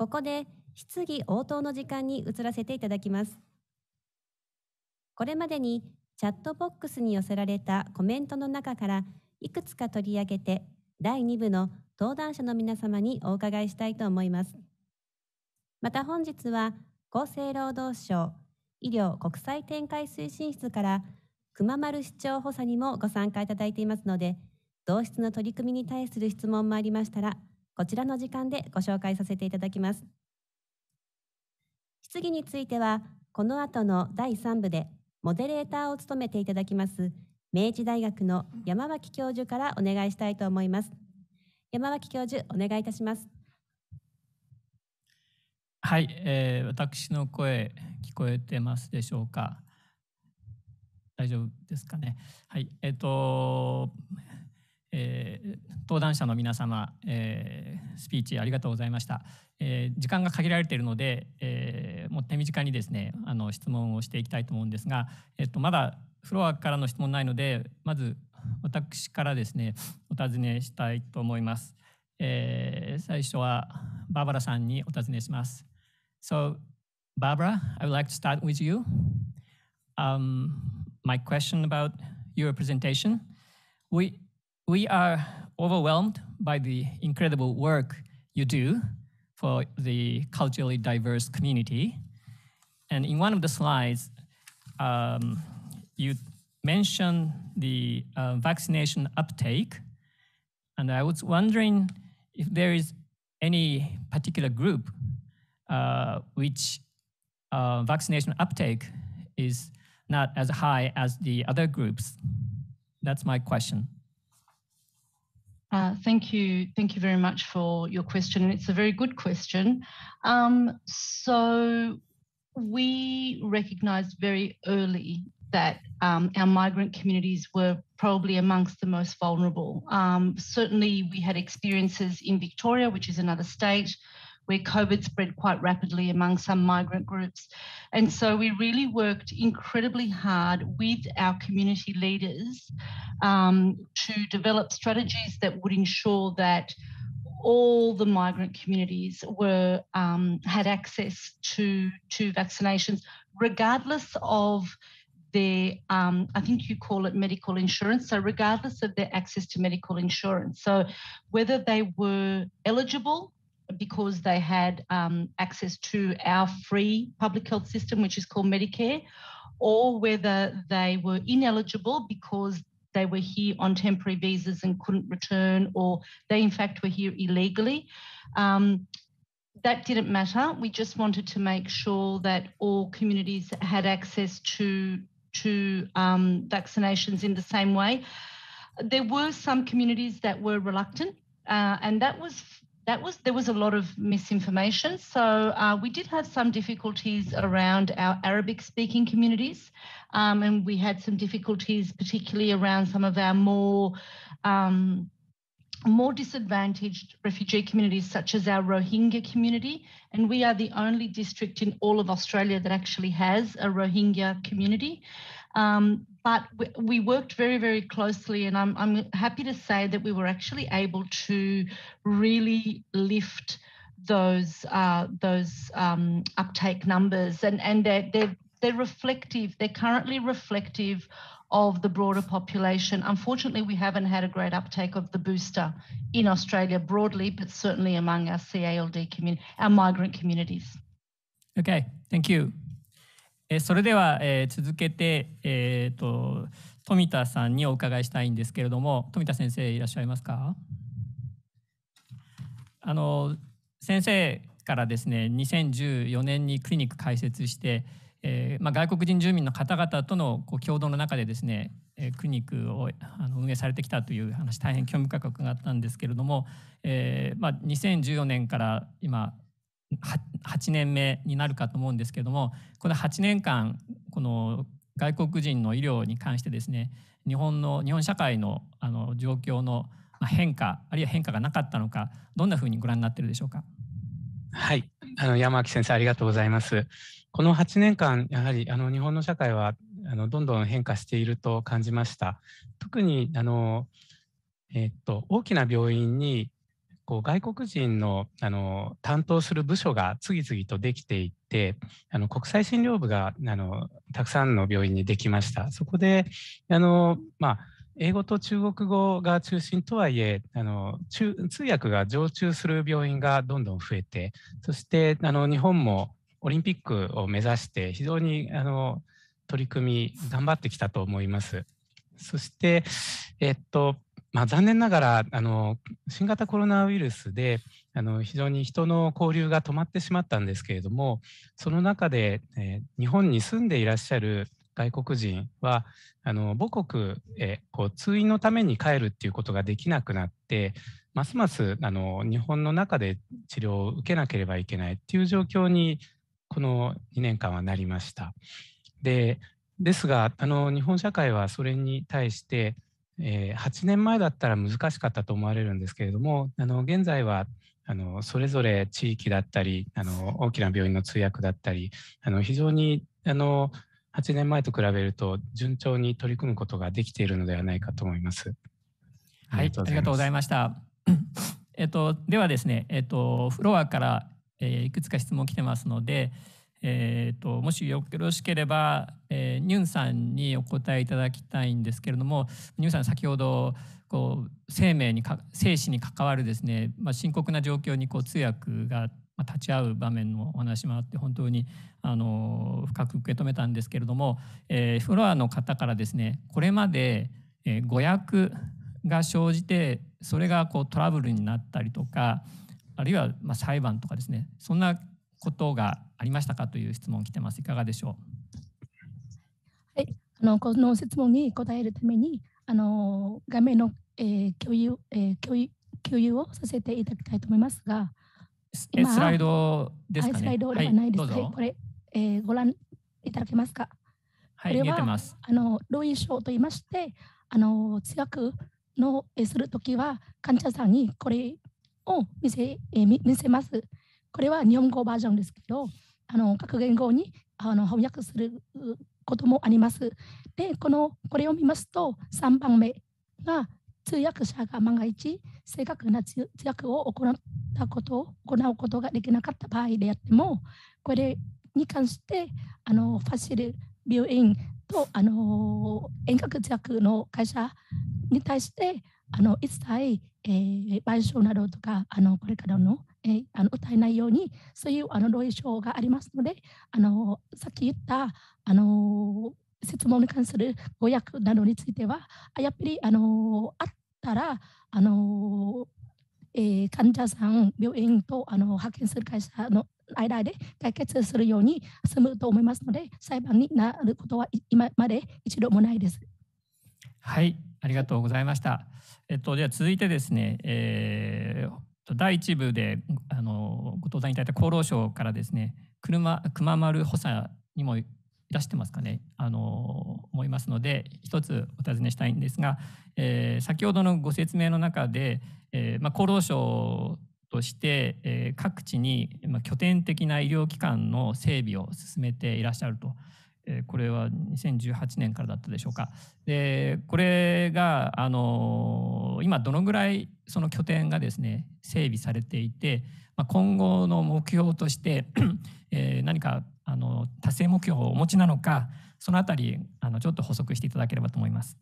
ここで質疑応答の時間に移らせていただきます。これまでにチャットボックスに寄せられたコメントの中からいくつか取り上げて第2部の登壇者の皆様にお伺いしたいと思います。また本日は厚生労働省医療国際展開推進室から熊丸市長補佐にもご参加いただいていますので同室の取り組みに対する質問もありましたらこちらの時間でご紹介させていただきます。質疑については、この後の第3部でモデレーターを務めていただきます明治大学の山脇教授からお願いしたいと思います。山脇教授、お願いいたします。はい、えー、私の声聞こえてますでしょうか。大丈夫ですかね。はい、えっ、ー、とえー、登壇者の皆様、えー、スピーチありがとうございました、えー、時間が限られているので、えー、もう手短にですねあの質問をしていきたいと思うんですが、えっと、まだフロアからの質問ないのでまず私からですねお尋ねしたいと思います、えー、最初はバーバラさんにお尋ねします So Barbara, I would like to start with you. Um, my question about your presentation. We We are overwhelmed by the incredible work you do for the culturally diverse community. And in one of the slides, um, you mentioned the uh, vaccination uptake. And I was wondering if there is any particular group uh, which uh, vaccination uptake is not as high as the other groups. That's my question. Uh, thank you. Thank you very much for your question. It's a very good question. Um, so we recognised very early that um, our migrant communities were probably amongst the most vulnerable. Um, certainly, we had experiences in Victoria, which is another state, where COVID spread quite rapidly among some migrant groups. And so we really worked incredibly hard with our community leaders um, to develop strategies that would ensure that all the migrant communities were um, had access to to vaccinations, regardless of their, um, I think you call it medical insurance. So, regardless of their access to medical insurance, so whether they were eligible because they had um, access to our free public health system, which is called Medicare, or whether they were ineligible because they were here on temporary visas and couldn't return, or they in fact were here illegally. Um, that didn't matter. We just wanted to make sure that all communities had access to to um, vaccinations in the same way. There were some communities that were reluctant, uh, and that was that was there was a lot of misinformation. So uh, we did have some difficulties around our Arabic-speaking communities, um, and we had some difficulties, particularly around some of our more um, more disadvantaged refugee communities, such as our Rohingya community. And we are the only district in all of Australia that actually has a Rohingya community. Um, but we, worked very, very closely, and I'm, I'm happy to say that we were actually able to really lift those uh, those um, uptake numbers, and and they're, they're they're reflective. They're currently reflective of the broader population. Unfortunately, we haven't had a great uptake of the booster in Australia broadly, but certainly among our CALD community, our migrant communities. Okay, thank you. えー、それでは、えー、続けて、えーと、富田さんにお伺いしたいんですけれども富田先生いらっしゃいますかあの先生からですね2014年にクリニック開設して、えーまあ、外国人住民の方々とのこう共同の中でですねクリニックをあの運営されてきたという話大変興味深く伺ったんですけれども、えーまあ、2014年から今8年目になるかと思うんですけどもこの8年間この外国人の医療に関してですね日本の日本社会のあの状況の変化あるいは変化がなかったのかどんなふうにご覧になってるでしょうか。はいあの山脇先生ありがとうございます。この8年間やはりあの日本の社会はあのどんどん変化していると感じました。特にあのえっと、大きな病院にこう外国人のあの担当する部署が次々とできていってあの国際診療部があのたくさんの病院にできましたそこであの、まあ、英語と中国語が中心とはいえあの中通訳が常駐する病院がどんどん増えてそしてあの日本もオリンピックを目指して非常にあの取り組み頑張ってきたと思います。そして、えっとまあ、残念ながらあの新型コロナウイルスであの非常に人の交流が止まってしまったんですけれどもその中で、えー、日本に住んでいらっしゃる外国人はあの母国へこう通院のために帰るっていうことができなくなってますますあの日本の中で治療を受けなければいけないっていう状況にこの2年間はなりました。でですがあの日本社会はそれに対してえ8年前だったら難しかったと思われるんですけれどもあの現在はあのそれぞれ地域だったりあの大きな病院の通訳だったりあの非常にあの8年前と比べると順調に取り組むことができているのではないかと思います。はい、ありがとうございました。えっと、ではですね、えっと、フロアから、えー、いくつか質問来てますので、えーと、もしよろしければ、えー、ニュンさんにお答えいただきたいんですけれどもニュンさん先ほどこう生命にか生死に関わるですね、まあ、深刻な状況にこう通訳が立ち会う場面のお話もあって本当にあの深く受け止めたんですけれども、えー、フロアの方からですねこれまで、えー、誤訳が生じてそれがこうトラブルになったりとかあるいはま裁判とかですねそんなことがありましたかという質問来てます。いかがでしょう。はい、あのこの質問に答えるためにあの画面の、えー、共有、えー、共有共有をさせていただきたいと思いますが、今スライドですかね。スライドではないです。はい、はい、これ、えー、ご覧いただけますか。はい、これはあのロイ症と言いまして、あの通学のするときは患者さんにこれを見せ,、え見せます。これは日本語バージョンですけど、あの各言語にあの翻訳することもあります。で、このこれを見ますと、3番目が通訳者が万が一正確な通訳を行ったことを行うことができなかった場合であっても、これに関してあのファシルビューインとあの遠隔通訳の会社に対してあの一切、えー、賠償などとかあのこれからのえー、あの歌えないようにそういうあの同意書がありますのであのさっき言ったあの質問に関する語訳などについてはやっぱりあのあったらあの、えー、患者さん病院とあの派遣する会社の間で解決するように進むと思いますので裁判になることは今まで一度もないです。はいありがとうございました。えっと、では続いてですね、えー第1部であのご登壇いただいた厚労省からですね車熊丸補佐にもいらしてますかねあの思いますので一つお尋ねしたいんですが、えー、先ほどのご説明の中で、えー、まあ、厚労省として、えー、各地に、まあ、拠点的な医療機関の整備を進めていらっしゃるとこれは2018年からだったでしょうか。でこれがあの今どのぐらいその拠点がですね整備されていて、まあ、今後の目標として、え何かあの達成目標をお持ちなのかそのあたりあのちょっと補足していただければと思います。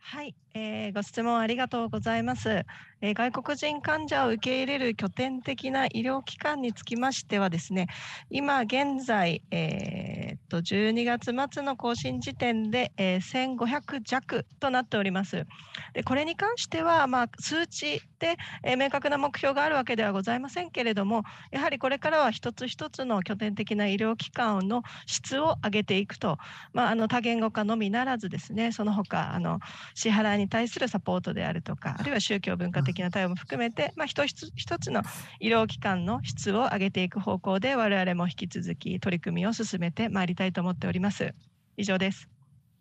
はい、えー、ご質問ありがとうございます、えー、外国人患者を受け入れる拠点的な医療機関につきましてはですね、今現在、えーっと、12月末の更新時点で、えー、1500弱となっております。でこれに関しては、まあ、数値で、えー、明確な目標があるわけではございませんけれども、やはりこれからは一つ一つの拠点的な医療機関の質を上げていくと、まあ、あの多言語化のみならずですね、その他あの支払いに対するサポートであるとか、あるいは宗教文化的な対応も含めて、まあ、一つ一つの医療機関の質を上げていく方向で、我々も引き続き取り組みを進めてまいります。りたいと思っております以上です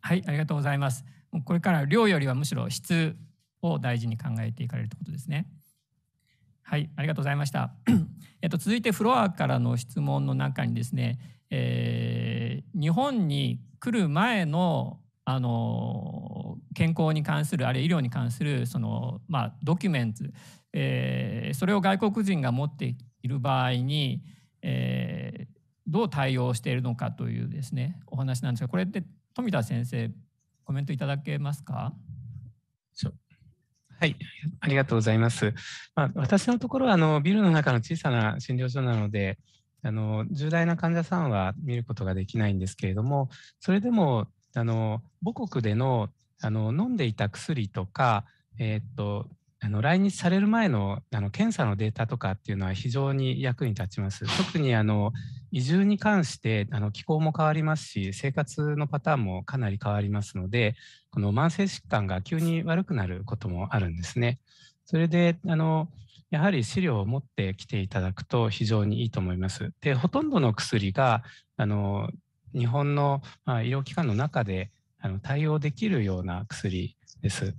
はいありがとうございますこれから量よりはむしろ質を大事に考えていかれるということですねはいありがとうございました えっと続いてフロアからの質問の中にですね、えー、日本に来る前のあの健康に関するあるいは医療に関するその、まあ、ドキュメント、えー、それを外国人が持っている場合に、えどう対応しているのかというですねお話なんですがこれって富田先生コメントいただけますかはい、ありがとうございます。まあ、私のところはあのビルの中の小さな診療所なのであの重大な患者さんは見ることができないんですけれどもそれでもあの母国でのあの飲んでいた薬とか、えー、っとあの来日される前のあの検査のデータとかっていうのは非常に役に立ちます。特にあの移住に関してあの気候も変わりますし生活のパターンもかなり変わりますのでこの慢性疾患が急に悪くなることもあるんですね。それであのやはり資料を持ってきていただくと非常にいいと思います。でほとんどの薬があの日本の、まあ、医療機関の中であの対応できるような薬です。、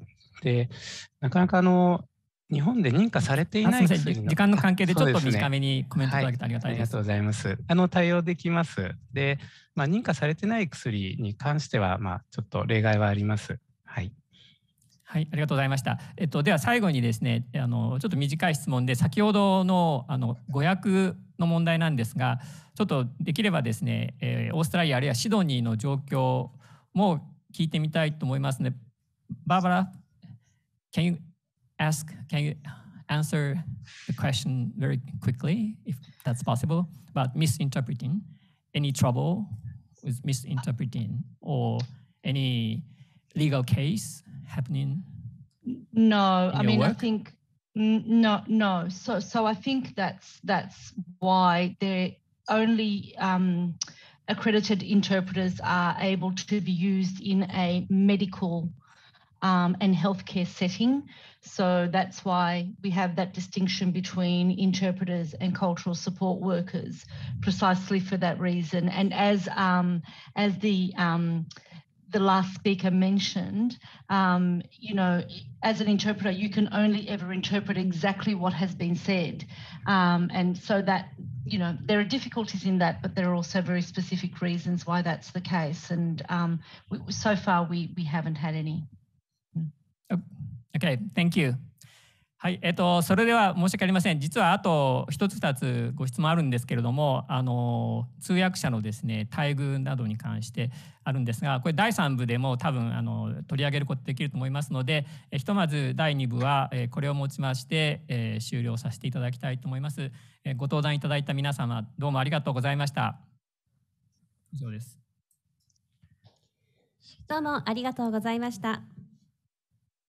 なかなかあの日本で認可されていない時間の関係でちょっと短めにコメントいただけてありがたいです。ありがとうございます。あの対応できます。で、まあ、認可されてない薬に関しては、まあ、ちょっと例外はあります。はい。はい、ありがとうございました。えっと、では最後にですね、あの、ちょっと短い質問で、先ほどの、あの、誤訳の問題なんですが、ちょっとできればですね、えー、オーストラリアあるいはシドニーの状況も聞いてみたいと思いますね。バーバラ Can you ask, can you answer the question very quickly, if that's possible, about misinterpreting? Any trouble with misinterpreting or any legal case happening? No, I mean, work? I think no, no. So, so I think that's that's why they're only um, accredited interpreters are able to be used in a medical um, and healthcare setting. So that's why we have that distinction between interpreters and cultural support workers, precisely for that reason. And as um, as the um, the last speaker mentioned, um, you know, as an interpreter, you can only ever interpret exactly what has been said. Um, and so that, you know, there are difficulties in that, but there are also very specific reasons why that's the case. And um, we, so far, we, we haven't had any. Okay, thank you. はい、えっと、それでは申し訳ありません。実はあと一つ二つご質問あるんですけれども、あの通訳者のですね待遇などに関してあるんですが、これ第三部でも多分あの取り上げることできると思いますので、ひとまず第二部はこれをもちまして、えー、終了させていただきたいと思います。ご登壇いただいた皆様、どうもありがとうございました。以上です。どうもありがとうございました。